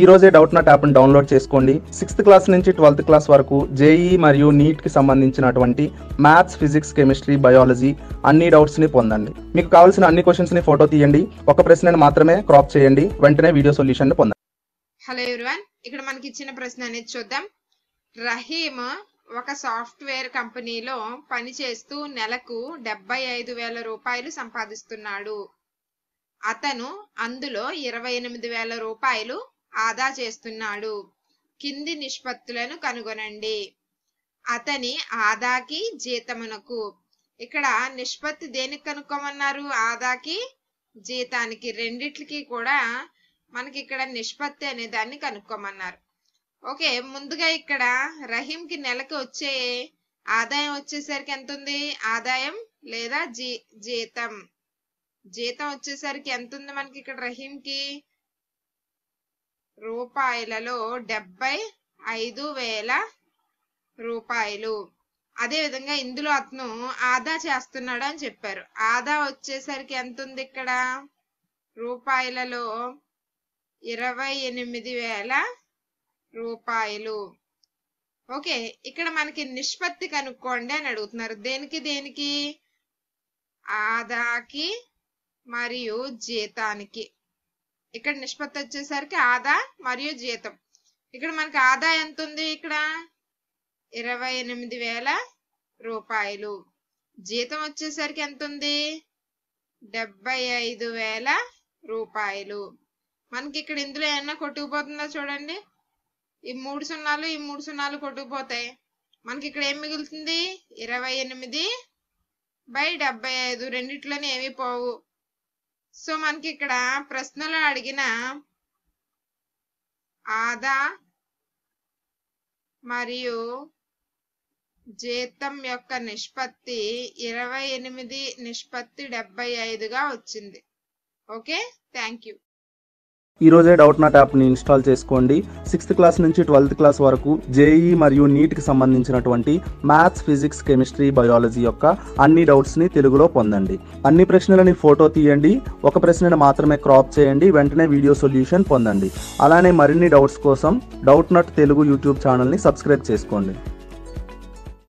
ఈ రోజే Doubtnut app download చేసుకోండి సిక్స్త్ క్లాస్ నుంచి ట్వెల్త్ క్లాస్ వరకు జేఈ e మరియు నీట్కి e సంబంధించినటువంటి మ్యాథ్స్ ఫిజిక్స్ కెమిస్ట్రీ బయాలజీ అన్ని డౌట్స్ని పొందండి మీకు కావాల్సిన అన్ని ని ఫోటో తీయండి ఒక ప్రశ్నను మాత్రమే క్రాప్ చేయండి వెంటనే వీడియో సొల్యూషన్ పొందండి హలో ఎవరివన్ ఇక్కడ మనకి ఇచ్చిన ప్రశ్న అనేది చూద్దాం రహీమ్ ఒక సాఫ్ట్వేర్ కంపెనీలో పనిచేస్తూ నెలకు డెబ్బై ఐదు వేల రూపాయలు సంపాదిస్తున్నాడు అతను అందులో ఇరవై ఎనిమిది వేల రూపాయలు ఆదా చేస్తున్నాడు కింది నిష్పత్తులను కనుగొనండి అతని ఆదాకి జీతమునకు ఇక్కడ నిష్పత్తి దేనికి కనుక్కోమన్నారు ఆదాకి జీతానికి రెండిట్లకి కూడా మనకి ఇక్కడ నిష్పత్తి అనే దాన్ని కనుక్కోమన్నారు ఓకే ముందుగా ఇక్కడ కి నెలకు వచ్చే ఆదాయం వచ్చేసరికి ఎంత ఉంది ఆదాయం లేదా జీ జీతం జీతం వచ్చేసరికి ఎంత ఉంది మనకి ఇక్కడ రహీంకి రూపాయలలో డెబ్బై ఐదు వేల రూపాయలు అదేవిధంగా ఇందులో అతను ఆదా చేస్తున్నాడు అని చెప్పారు ఆదా వచ్చేసరికి ఎంత ఉంది ఇక్కడ రూపాయలలో ఇరవై ఎనిమిది వేల రూపాయలు ఓకే ఇక్కడ మనకి నిష్పత్తి కనుక్కోండి అని అడుగుతున్నారు దేనికి దేనికి ఆదాకి మరియు జీతానికి ఇక్కడ నిష్పత్తి వచ్చేసరికి ఆదా మరియు జీతం ఇక్కడ మనకి ఆదా ఎంత ఉంది ఇక్కడ ఇరవై ఎనిమిది వేల రూపాయలు జీతం వచ్చేసరికి ఎంత ఉంది డెబ్బై ఐదు వేల రూపాయలు మనకి ఇక్కడ ఇందులో ఏమన్నా కొట్టుకుపోతుందా చూడండి ఈ మూడు సున్నాలు ఈ మూడు సున్నాలు కొట్టుకుపోతాయి మనకి ఇక్కడ ఏం మిగులుతుంది ఇరవై ఎనిమిది బై డెబ్బై ఐదు రెండిట్లోనే ఏమి పోవు సో మనకి ఇక్కడ ప్రశ్నలో అడిగిన ఆదా మరియు జీతం యొక్క నిష్పత్తి ఇరవై ఎనిమిది నిష్పత్తి డెబ్బై ఐదుగా వచ్చింది ఓకే థ్యాంక్ యూ ఈరోజే డౌట్ నా యాప్ని ఇన్స్టాల్ చేసుకోండి సిక్స్త్ క్లాస్ నుంచి ట్వెల్త్ క్లాస్ వరకు జేఈ మరియు నీట్కి సంబంధించినటువంటి మ్యాథ్స్ ఫిజిక్స్ కెమిస్ట్రీ బయాలజీ యొక్క అన్ని డౌట్స్ని తెలుగులో పొందండి అన్ని ప్రశ్నలని ఫోటో తీయండి ఒక ప్రశ్నని మాత్రమే క్రాప్ చేయండి వెంటనే వీడియో సొల్యూషన్ పొందండి అలానే మరిన్ని డౌట్స్ కోసం డౌట్ నట్ తెలుగు యూట్యూబ్ ఛానల్ని సబ్స్క్రైబ్ చేసుకోండి